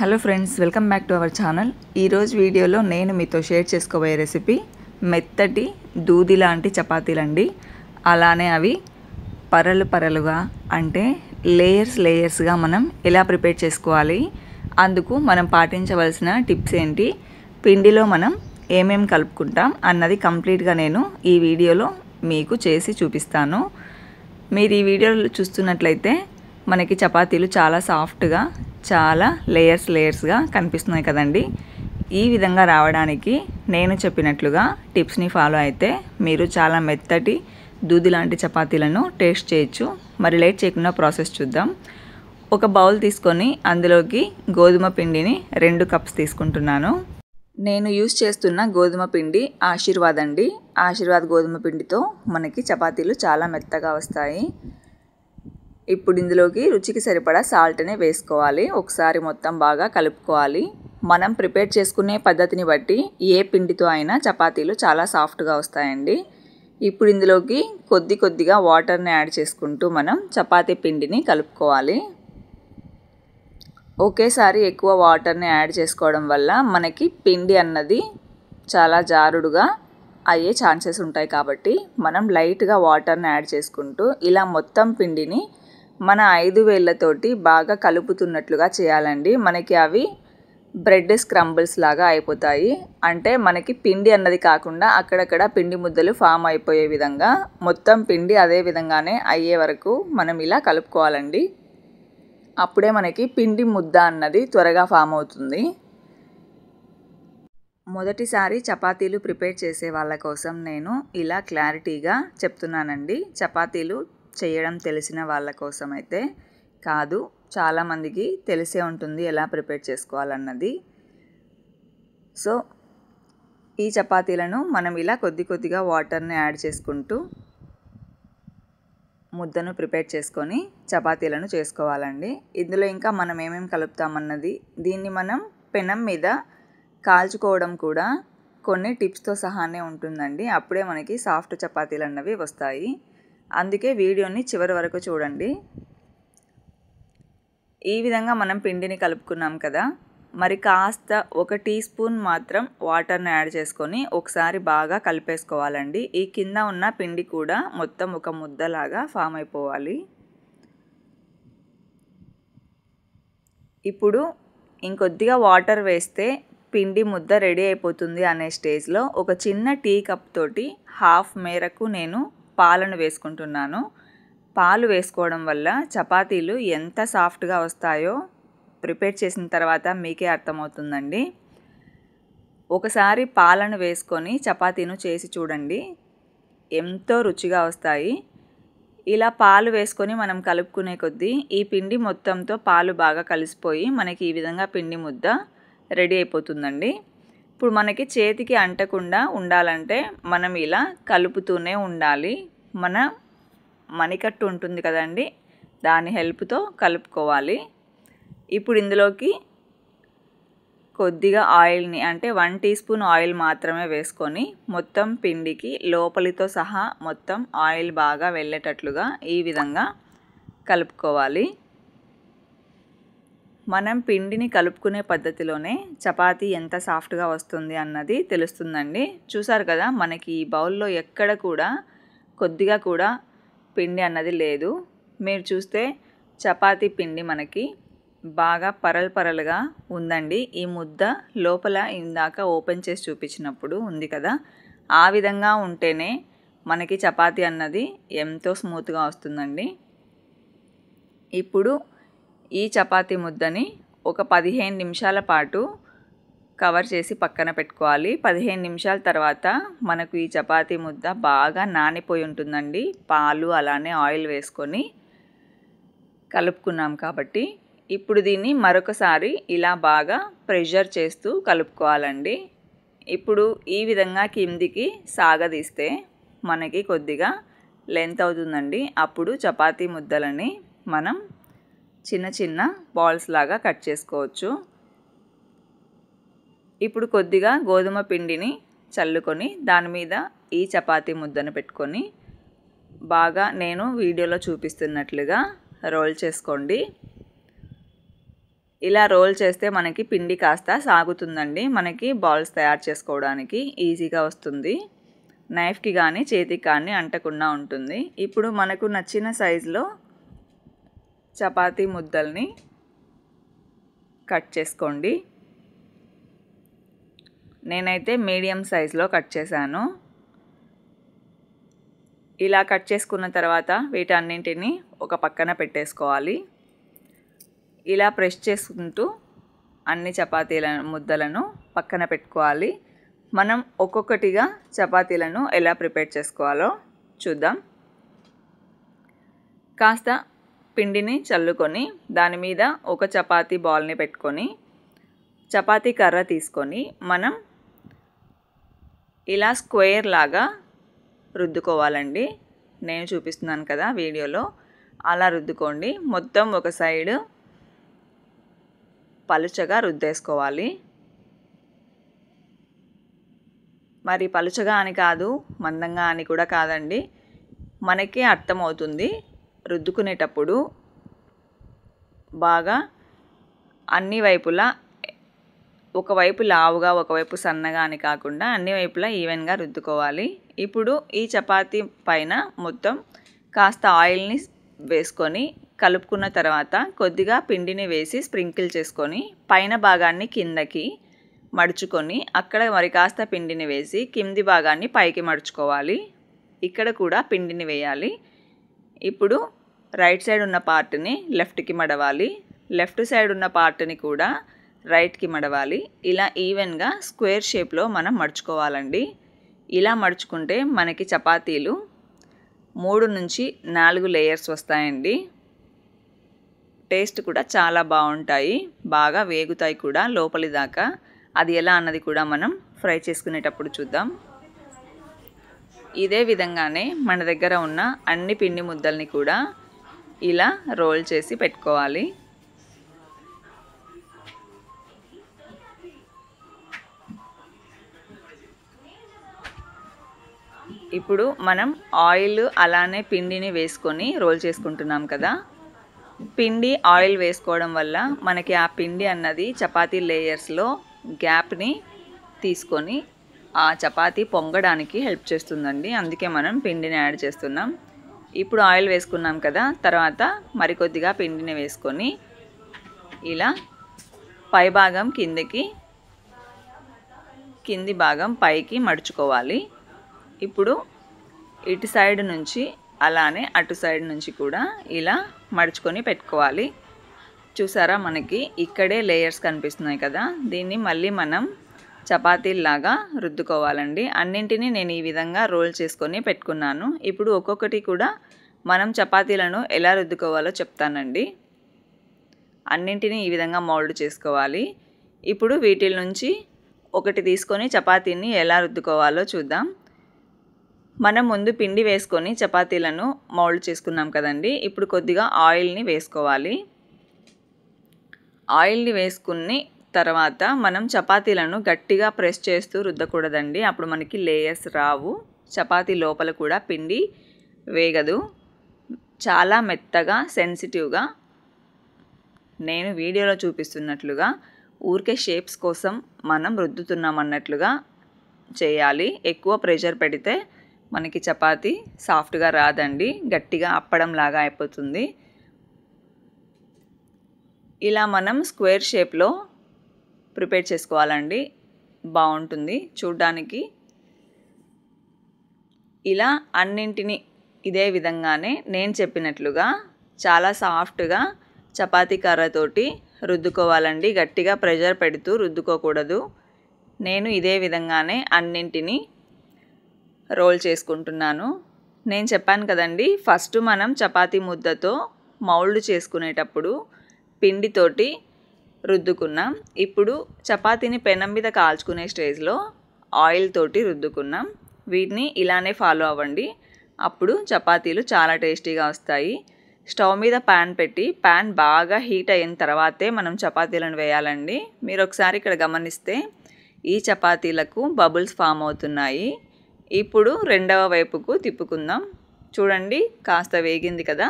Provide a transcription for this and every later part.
hello friends welcome back to our channel ఈరోజు వీడియోలో నేను మీతో షేర్ చేసుకోబోయే రెసిపీ మెత్తటి దూది లాంటి చపాతీలండి అలానే అవి పరలు పరలుగా అంటే లేయర్స్ లేయర్స్గా మనం ఎలా ప్రిపేర్ చేసుకోవాలి అందుకు మనం పాటించవలసిన టిప్స్ ఏంటి పిండిలో మనం ఏమేమి కలుపుకుంటాం అన్నది కంప్లీట్గా నేను ఈ వీడియోలో మీకు చేసి చూపిస్తాను మీరు ఈ వీడియోలో చూస్తున్నట్లయితే మనకి చపాతీలు చాలా సాఫ్ట్గా చాలా లేయర్స్ లేయర్స్గా కనిపిస్తున్నాయి కదండి ఈ విధంగా రావడానికి నేను చెప్పినట్లుగా టిప్స్ని ఫాలో అయితే మీరు చాలా మెత్తటి దూది లాంటి చపాతీలను టేస్ట్ చేయొచ్చు మరి లేట్ చేయకుండా ప్రాసెస్ చూద్దాం ఒక బౌల్ తీసుకొని అందులోకి గోధుమ పిండిని రెండు కప్స్ తీసుకుంటున్నాను నేను యూస్ చేస్తున్న గోధుమ పిండి ఆశీర్వాద్ అండి ఆశీర్వాద్ గోధుమ పిండితో మనకి చపాతీలు చాలా మెత్తగా వస్తాయి ఇప్పుడు ఇందులోకి రుచికి సరిపడా సాల్ట్నే వేసుకోవాలి ఒకసారి మొత్తం బాగా కలుపుకోవాలి మనం ప్రిపేర్ చేసుకునే పద్ధతిని బట్టి ఏ పిండితో అయినా చపాతీలు చాలా సాఫ్ట్గా వస్తాయండి ఇప్పుడు ఇందులోకి కొద్ది కొద్దిగా వాటర్ని యాడ్ చేసుకుంటూ మనం చపాతీ పిండిని కలుపుకోవాలి ఒకేసారి ఎక్కువ వాటర్ని యాడ్ చేసుకోవడం వల్ల మనకి పిండి అన్నది చాలా జారుడుగా అయ్యే ఛాన్సెస్ ఉంటాయి కాబట్టి మనం లైట్గా వాటర్ని యాడ్ చేసుకుంటూ ఇలా మొత్తం పిండిని మన ఐదు వేళ్ళతోటి బాగా కలుపుతున్నట్లుగా చేయాలండి మనకి అవి బ్రెడ్ స్క్రంబుల్స్ లాగా అయిపోతాయి అంటే మనకి పిండి అన్నది కాకుండా అక్కడక్కడ పిండి ముద్దలు ఫామ్ అయిపోయే విధంగా మొత్తం పిండి అదే విధంగానే అయ్యే వరకు మనం ఇలా కలుపుకోవాలండి అప్పుడే మనకి పిండి ముద్ద అన్నది త్వరగా ఫామ్ అవుతుంది మొదటిసారి చపాతీలు ప్రిపేర్ చేసే వాళ్ళ కోసం నేను ఇలా క్లారిటీగా చెప్తున్నానండి చపాతీలు చేయడం తెలిసిన వాళ్ళ కోసం అయితే కాదు చాలామందికి తెలిసే ఉంటుంది ఎలా ప్రిపేర్ చేసుకోవాలన్నది సో ఈ చపాతీలను మనం ఇలా కొద్ది కొద్దిగా వాటర్ని యాడ్ చేసుకుంటూ ముద్దను ప్రిపేర్ చేసుకొని చపాతీలను చేసుకోవాలండి ఇందులో ఇంకా మనం ఏమేమి కలుపుతామన్నది దీన్ని మనం పెనం మీద కాల్చుకోవడం కూడా కొన్ని టిప్స్తో సహానే ఉంటుందండి అప్పుడే మనకి సాఫ్ట్ చపాతీలు అన్నవి వస్తాయి అందుకే వీడియోని చివరి వరకు చూడండి ఈ విధంగా మనం పిండిని కలుపుకున్నాం కదా మరి కాస్త ఒక టీ స్పూన్ మాత్రం వాటర్ని యాడ్ చేసుకొని ఒకసారి బాగా కలిపేసుకోవాలండి ఈ కింద ఉన్న పిండి కూడా మొత్తం ఒక ముద్దలాగా ఫామ్ అయిపోవాలి ఇప్పుడు ఇంకొద్దిగా వాటర్ వేస్తే పిండి ముద్ద రెడీ అయిపోతుంది అనే స్టేజ్లో ఒక చిన్న టీ కప్ తోటి హాఫ్ మేరకు నేను పాలను వేసుకుంటున్నాను పాలు వేసుకోవడం వల్ల చపాతీలు ఎంత సాఫ్ట్గా వస్తాయో ప్రిపేర్ చేసిన తర్వాత మీకే అర్థమవుతుందండి ఒకసారి పాలను వేసుకొని చపాతీను చేసి చూడండి ఎంతో రుచిగా వస్తాయి ఇలా పాలు వేసుకొని మనం కలుపుకునే కొద్దీ ఈ పిండి మొత్తంతో పాలు బాగా కలిసిపోయి మనకి ఈ విధంగా పిండి ముద్ద రెడీ అయిపోతుందండి ఇప్పుడు మనకి చేతికి అంటకుండా ఉండాలంటే మనం ఇలా కలుపుతూనే ఉండాలి మన మణికట్టు ఉంటుంది కదండి దాని హెల్ప్తో కలుపుకోవాలి ఇప్పుడు ఇందులోకి కొద్దిగా ఆయిల్ని అంటే వన్ టీ స్పూన్ ఆయిల్ మాత్రమే వేసుకొని మొత్తం పిండికి లోపలితో సహా మొత్తం ఆయిల్ బాగా వెళ్ళేటట్లుగా ఈ విధంగా కలుపుకోవాలి మనం పిండిని కలుపుకునే పద్ధతిలోనే చపాతీ ఎంత సాఫ్ట్గా వస్తుంది అన్నది తెలుస్తుందండి చూసారు కదా మనకి ఈ బౌల్లో ఎక్కడ కూడా కొద్దిగా కూడా పిండి అన్నది లేదు మీరు చూస్తే చపాతి పిండి మనకి బాగా పరల్ పరలుగా ఉందండి ఈ ముద్ద లోపల ఇందాక ఓపెన్ చేసి చూపించినప్పుడు ఉంది కదా ఆ విధంగా ఉంటేనే మనకి చపాతి అన్నది ఎంతో స్మూత్గా వస్తుందండి ఇప్పుడు ఈ చపాతీ ముద్దని ఒక పదిహేను నిమిషాల పాటు కవర్ చేసి పక్కన పెట్టుకోవాలి పదిహేను నిమిషాల తర్వాత మనకు ఈ చపాతీ ముద్ద బాగా నానిపోయి ఉంటుందండి పాలు అలానే ఆయిల్ వేసుకొని కలుపుకున్నాం కాబట్టి ఇప్పుడు దీన్ని మరొకసారి ఇలా బాగా ప్రెషర్ చేస్తూ కలుపుకోవాలండి ఇప్పుడు ఈ విధంగా కిందికి సాగదీస్తే మనకి కొద్దిగా లెంత్ అవుతుందండి అప్పుడు చపాతీ ముద్దలని మనం చిన్న చిన్న బాల్స్ లాగా కట్ చేసుకోవచ్చు ఇప్పుడు కొద్దిగా గోధుమ పిండిని చల్లుకొని దాని మీద ఈ చపాతీ ముద్దను పెట్టుకొని బాగా నేను వీడియోలో చూపిస్తున్నట్లుగా రోల్ చేసుకోండి ఇలా రోల్ చేస్తే మనకి పిండి కాస్త సాగుతుందండి మనకి బాల్స్ తయారు చేసుకోవడానికి ఈజీగా వస్తుంది నైఫ్కి కానీ చేతికి కానీ అంటకుండా ఉంటుంది ఇప్పుడు మనకు నచ్చిన సైజులో చపాతీ ముద్దల్ని కట్ చేసుకోండి నేనైతే మీడియం సైజులో కట్ చేశాను ఇలా కట్ చేసుకున్న తర్వాత వీటన్నింటిని ఒక పక్కన పెట్టేసుకోవాలి ఇలా ప్రెస్ చేసుకుంటూ అన్ని చపాతీల ముద్దలను పక్కన పెట్టుకోవాలి మనం ఒక్కొక్కటిగా చపాతీలను ఎలా ప్రిపేర్ చేసుకోవాలో చూద్దాం కాస్త పిండిని చల్లుకొని దాని మీద ఒక చపాతీ బాల్ని పెట్టుకొని చపాతీ కర్ర తీసుకొని మనం ఇలా స్క్వేర్ లాగా రుద్దుకోవాలండి నేను చూపిస్తున్నాను కదా వీడియోలో అలా రుద్దుకోండి మొత్తం ఒక సైడ్ పలుచగా రుద్దేసుకోవాలి మరి పలుచగా అని కాదు మందంగా అని కూడా కాదండి మనకే అర్థమవుతుంది రుద్దుకునేటప్పుడు బాగా అన్ని వైపులా ఒకవైపు లావుగా ఒకవైపు సన్నగా అని కాకుండా అన్ని వైపులా ఈవెన్గా రుద్దుకోవాలి ఇప్పుడు ఈ చపాతి పైన మొత్తం కాస్త ఆయిల్ని వేసుకొని కలుపుకున్న తర్వాత కొద్దిగా పిండిని వేసి స్ప్రింకిల్ చేసుకొని పైన భాగాన్ని కిందకి మడుచుకొని అక్కడ మరి కాస్త పిండిని వేసి కింది భాగాన్ని పైకి మడుచుకోవాలి ఇక్కడ కూడా పిండిని వేయాలి ఇప్పుడు రైట్ సైడ్ ఉన్న పార్ట్ని లెఫ్ట్కి మడవాలి లెఫ్ట్ సైడ్ ఉన్న పార్ట్ని కూడా రైట్కి మడవాలి ఇలా ఈవెన్గా స్క్వేర్ షేప్లో మనం మడుచుకోవాలండి ఇలా మడుచుకుంటే మనకి చపాతీలు మూడు నుంచి నాలుగు లేయర్స్ వస్తాయండి టేస్ట్ కూడా చాలా బాగుంటాయి బాగా వేగుతాయి కూడా లోపలి దాకా అది ఎలా అన్నది కూడా మనం ఫ్రై చేసుకునేటప్పుడు చూద్దాం ఇదే విధంగానే మన దగ్గర ఉన్న అన్ని పిండి ముద్దల్ని కూడా ఇలా రోల్ చేసి పెట్టుకోవాలి ఇప్పుడు మనం ఆయిల్ అలానే పిండిని వేసుకొని రోల్ చేసుకుంటున్నాం కదా పిండి ఆయిల్ వేసుకోవడం వల్ల మనకి ఆ పిండి అన్నది చపాతీ లేయర్స్లో గ్యాప్ని తీసుకొని ఆ చపాతీ పొంగడానికి హెల్ప్ చేస్తుందండి అందుకే మనం పిండిని యాడ్ చేస్తున్నాం ఇప్పుడు ఆయిల్ వేసుకున్నాం కదా తర్వాత మరికొద్దిగా పిండిని వేసుకొని ఇలా పైభాగం కిందకి కింది భాగం పైకి మడుచుకోవాలి ఇప్పుడు ఇటు సైడ్ నుంచి అలానే అటు సైడ్ నుంచి కూడా ఇలా మడుచుకొని పెట్టుకోవాలి చూసారా మనకి ఇక్కడే లేయర్స్ కనిపిస్తున్నాయి కదా దీన్ని మళ్ళీ మనం చపాతీల్లాగా రుద్దుకోవాలండి అన్నింటినీ నేను ఈ విధంగా రోల్ చేసుకొని పెట్టుకున్నాను ఇప్పుడు ఒక్కొక్కటి కూడా మనం చపాతీలను ఎలా రుద్దుకోవాలో చెప్తానండి అన్నింటినీ ఈ విధంగా మౌల్డ్ చేసుకోవాలి ఇప్పుడు వీటి నుంచి ఒకటి తీసుకొని చపాతీని ఎలా రుద్దుకోవాలో చూద్దాం మనం ముందు పిండి వేసుకొని చపాతీలను మౌల్డ్ చేసుకున్నాం కదండి ఇప్పుడు కొద్దిగా ఆయిల్ని వేసుకోవాలి ఆయిల్ని వేసుకుని తర్వాత మనం చపాతీలను గట్టిగా ప్రెస్ చేస్తూ రుద్దకూడదండి అప్పుడు మనకి లేయర్స్ రావు చపాతీ లోపల కూడా పిండి వేగదు చాలా మెత్తగా సెన్సిటివ్గా నేను వీడియోలో చూపిస్తున్నట్లుగా ఊరికే షేప్స్ కోసం మనం రుద్దుతున్నామన్నట్లుగా చేయాలి ఎక్కువ ప్రెషర్ పెడితే మనకి చపాతీ సాఫ్ట్గా రాదండి గట్టిగా అప్పడం లాగా అయిపోతుంది ఇలా మనం స్క్వేర్ షేప్లో ప్రిపేర్ చేసుకోవాలండి బాగుంటుంది చూడ్డానికి ఇలా అన్నింటిని ఇదే విధంగానే నేను చెప్పినట్లుగా చాలా సాఫ్ట్గా చపాతీ కర్రతోటి రుద్దుకోవాలండి గట్టిగా ప్రెషర్ పెడుతూ రుద్దుకోకూడదు నేను ఇదే విధంగానే అన్నింటినీ రోల్ చేసుకుంటున్నాను నేను చెప్పాను కదండి ఫస్ట్ మనం చపాతీ ముద్దతో మౌల్డ్ చేసుకునేటప్పుడు పిండితోటి రుద్దుకున్నాం ఇప్పుడు చపాతీని పెనం మీద కాల్చుకునే స్టేజ్లో ఆయిల్ తోటి రుద్దుకున్నాం వీటిని ఇలానే ఫాలో అవ్వండి అప్పుడు చపాతీలు చాలా టేస్టీగా వస్తాయి స్టవ్ మీద ప్యాన్ పెట్టి ప్యాన్ బాగా హీట్ అయిన తర్వాతే మనం చపాతీలను వేయాలండి మీరు ఒకసారి ఇక్కడ గమనిస్తే ఈ చపాతీలకు బబుల్స్ ఫామ్ అవుతున్నాయి ఇప్పుడు రెండవ వైపుకు తిప్పుకుందాం చూడండి కాస్త వేగింది కదా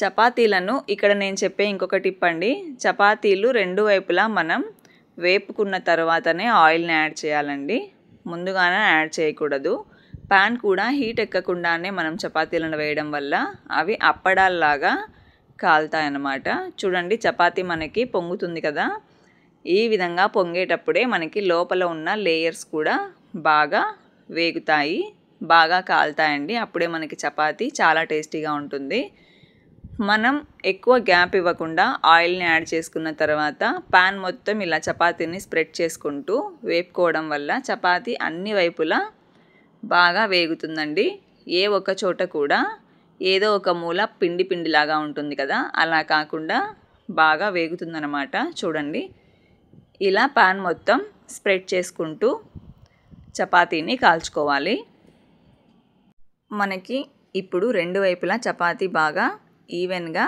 చపాతీలను ఇక్కడ నేను చెప్పే ఇంకొక టిప్ అండి చపాతీలు రెండు వైపులా మనం వేపుకున్న తర్వాతనే ఆయిల్ని యాడ్ చేయాలండి ముందుగానే యాడ్ చేయకూడదు ప్యాన్ కూడా హీట్ ఎక్కకుండానే మనం చపాతీలను వేయడం వల్ల అవి అప్పడాల్లాగా కాలుతాయన్నమాట చూడండి చపాతీ మనకి పొంగుతుంది కదా ఈ విధంగా పొంగేటప్పుడే మనకి లోపల ఉన్న లేయర్స్ కూడా బాగా వేగుతాయి బాగా కాలుతాయండి అప్పుడే మనకి చపాతి చాలా టేస్టీగా ఉంటుంది మనం ఎక్కువ గ్యాప్ ఇవ్వకుండా ఆయిల్ని యాడ్ చేసుకున్న తర్వాత పాన్ మొత్తం ఇలా చపాతీని స్ప్రెడ్ చేసుకుంటూ వేపుకోవడం వల్ల చపాతి అన్ని వైపులా బాగా వేగుతుందండి ఏ ఒక చోట కూడా ఏదో ఒక మూల పిండి పిండిలాగా ఉంటుంది కదా అలా కాకుండా బాగా వేగుతుందన్నమాట చూడండి ఇలా పాన్ మొత్తం స్ప్రెడ్ చేసుకుంటూ చపాతీని కాల్చుకోవాలి మనకి ఇప్పుడు రెండు వైపులా చపాతీ బాగా ఈవెన్గా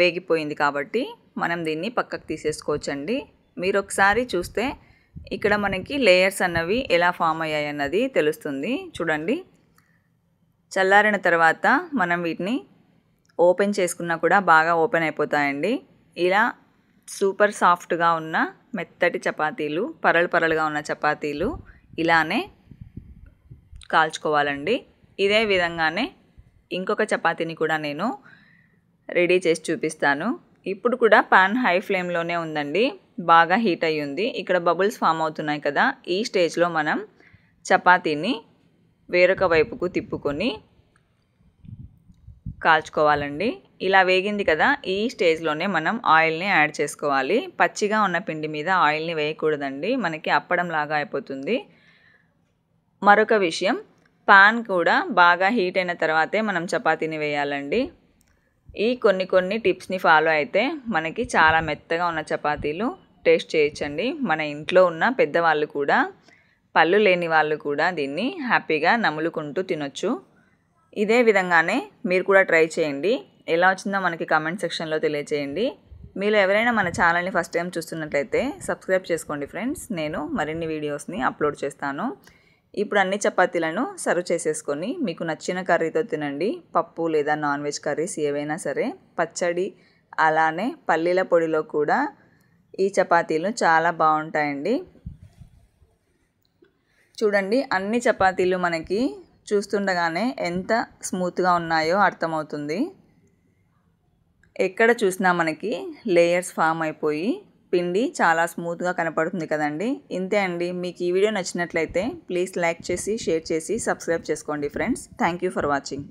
వేగిపోయింది కాబట్టి మనం దీన్ని పక్కకు తీసేసుకోవచ్చండి మీరు ఒకసారి చూస్తే ఇక్కడ మనకి లేయర్స్ అన్నవి ఎలా ఫామ్ అయ్యాయి అన్నది తెలుస్తుంది చూడండి చల్లారిన తర్వాత మనం వీటిని ఓపెన్ చేసుకున్నా కూడా బాగా ఓపెన్ అయిపోతాయండి ఇలా సూపర్ సాఫ్ట్గా ఉన్న మెత్తటి చపాతీలు పరలు పరలుగా ఉన్న చపాతీలు ఇలానే కాల్చుకోవాలండి ఇదే విధంగానే ఇంకొక చపాతీని కూడా నేను రెడీ చేసి చూపిస్తాను ఇప్పుడు కూడా పాన్ హై ఫ్లేమ్లోనే ఉందండి బాగా హీట్ అయ్యి ఉంది ఇక్కడ బబుల్స్ ఫామ్ అవుతున్నాయి కదా ఈ స్టేజ్లో మనం చపాతీని వేరొక వైపుకు తిప్పుకొని కాల్చుకోవాలండి ఇలా వేగింది కదా ఈ స్టేజ్లోనే మనం ఆయిల్ని యాడ్ చేసుకోవాలి పచ్చిగా ఉన్న పిండి మీద ఆయిల్ని వేయకూడదండి మనకి అప్పడం లాగా అయిపోతుంది మరొక విషయం పాన్ కూడా బాగా హీట్ అయిన తర్వాతే మనం చపాతీని వేయాలండి ఈ కొన్ని కొన్ని టిప్స్ని ఫాలో అయితే మనకి చాలా మెత్తగా ఉన్న చపాతీలు టేస్ట్ చేయొచ్చండి మన ఇంట్లో ఉన్న పెద్దవాళ్ళు కూడా పళ్ళు లేని వాళ్ళు కూడా దీన్ని హ్యాపీగా నములుకుంటూ తినొచ్చు ఇదే విధంగానే మీరు కూడా ట్రై చేయండి ఎలా వచ్చిందో మనకి కామెంట్ సెక్షన్లో తెలియచేయండి మీరు ఎవరైనా మన ఛానల్ని ఫస్ట్ టైం చూస్తున్నట్లయితే సబ్స్క్రైబ్ చేసుకోండి ఫ్రెండ్స్ నేను మరిన్ని వీడియోస్ని అప్లోడ్ చేస్తాను ఇప్పుడు అన్ని చపాతీలను సర్వ్ చేసేసుకొని మీకు నచ్చిన కర్రీతో తినండి పప్పు లేదా నాన్ వెజ్ కర్రీస్ ఏవైనా సరే పచ్చడి అలానే పల్లీల పొడిలో కూడా ఈ చపాతీలు చాలా బాగుంటాయండి చూడండి అన్ని చపాతీలు మనకి చూస్తుండగానే ఎంత స్మూత్గా ఉన్నాయో అర్థమవుతుంది ఎక్కడ చూసినా మనకి లేయర్స్ ఫామ్ అయిపోయి పిండి చాలా స్మూత్గా కనపడుతుంది కదండి ఇంతే అండి మీకు ఈ వీడియో నచ్చినట్లయితే ప్లీజ్ లైక్ చేసి షేర్ చేసి సబ్స్క్రైబ్ చేసుకోండి friends thank you for watching